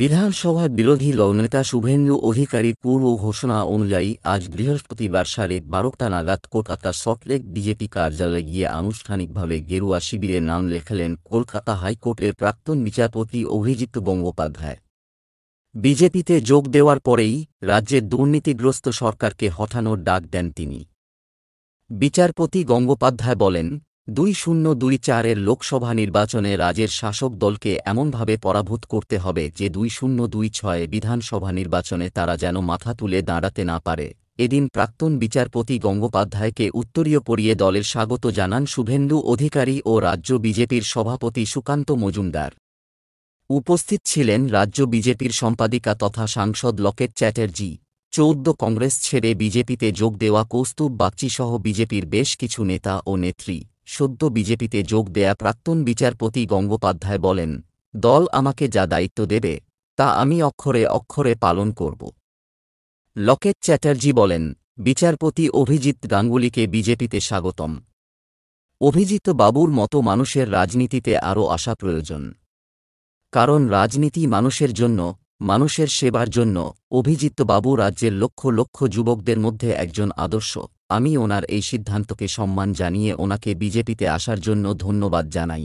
বিধানসভার বিরোধী দলনেতা শুভেন্দু অধিকারীর পূর্ব ঘোষণা অনুযায়ী আজ বৃহস্পতিবার সাড়ে বারোটা নাগাদ কলকাতা সল্টলেক বিজেপি কার্যালয়ে গিয়ে আনুষ্ঠানিকভাবে গেরুয়া শিবিরে নাম লেখালেন কলকাতা হাইকোর্টের প্রাক্তন বিচারপতি অভিজিৎ গঙ্গোপাধ্যায় বিজেপিতে যোগ দেওয়ার পরেই রাজ্যের দুর্নীতিগ্রস্ত সরকারকে হঠানোর ডাক দেন তিনি বিচারপতি গঙ্গোপাধ্যায় বলেন দুই শূন্য দুই চারের লোকসভা নির্বাচনে রাজ্যের শাসক দলকে এমনভাবে পরাভূত করতে হবে যে দুই শূন্য দুই ছয়ে বিধানসভা নির্বাচনে তারা যেন মাথা তুলে দাঁড়াতে না পারে এদিন প্রাক্তন বিচারপতি গঙ্গোপাধ্যায়কে উত্তরীয় পড়িয়ে দলের স্বাগত জানান শুভেন্দু অধিকারী ও রাজ্য বিজেপির সভাপতি সুকান্ত মজুমদার উপস্থিত ছিলেন রাজ্য বিজেপির সম্পাদিকা তথা সাংসদ লকেট চ্যাটার্জি চৌদ্দ কংগ্রেস ছেড়ে বিজেপিতে যোগ দেওয়া কৌস্তুব বাগচিসহ বিজেপির বেশ কিছু নেতা ও নেত্রী সদ্য বিজেপিতে যোগ দেয়া প্রাক্তন বিচারপতি গঙ্গোপাধ্যায় বলেন দল আমাকে যা দায়িত্ব দেবে তা আমি অক্ষরে অক্ষরে পালন করব লকেট চ্যাটার্জি বলেন বিচারপতি অভিজিৎ গাঙ্গুলিকে বিজেপিতে স্বাগতম অভিজিৎ বাবুর মতো মানুষের রাজনীতিতে আরও আসা প্রয়োজন কারণ রাজনীতি মানুষের জন্য মানুষের সেবার জন্য অভিজিৎ বাবু রাজ্যের লক্ষ লক্ষ যুবকদের মধ্যে একজন আদর্শ আমি ওনার এই সিদ্ধান্তকে সম্মান জানিয়ে ওনাকে বিজেপিতে আসার জন্য ধন্যবাদ জানাই